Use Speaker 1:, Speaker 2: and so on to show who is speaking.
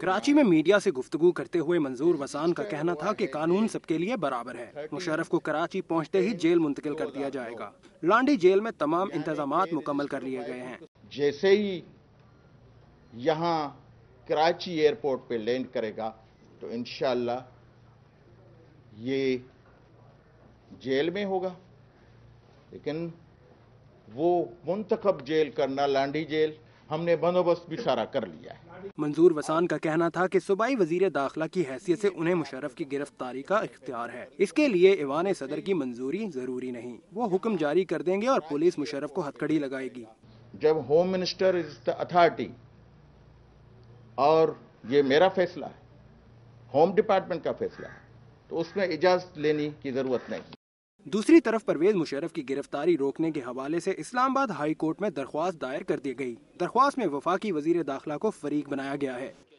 Speaker 1: कराची में मीडिया से गुफ्तगू करते हुए मंजूर वसान का कहना था कि कानून सबके लिए बराबर है मुशरफ को कराची पहुंचते ही जेल मुंतकिल कर दिया जाएगा लांडी जेल में
Speaker 2: तमाम इंतजाम मुकम्मल कर लिए गए हैं जैसे ही यहाँ कराची एयरपोर्ट पे लैंड करेगा तो इन ये जेल में होगा लेकिन वो मुंतखब जेल करना लांडी जेल हमने बंदोबस्त भी सारा कर लिया
Speaker 1: है मंजूर वसान का कहना था कि सूबाई वजीर दाखिला की हैसियत से उन्हें मुशरफ की गिरफ्तारी का इख्तियार है इसके लिए इवान सदर की मंजूरी जरूरी नहीं वो हुक्म जारी कर देंगे और पुलिस
Speaker 2: मुशरफ को हथकड़ी लगाएगी जब home minister is the authority और ये मेरा फैसला है होम डिपार्टमेंट का फैसला है तो उसमें इजाज़त लेने की ज़रूरत नहीं दूसरी तरफ परवेज मुशरफ की गिरफ्तारी रोकने के हवाले
Speaker 1: से इस्लामाबाद हाई कोर्ट में दरख्वास्त दायर कर दी गई दरख्वास्त में वफाकी वजीर दाखिला को फरीक बनाया गया है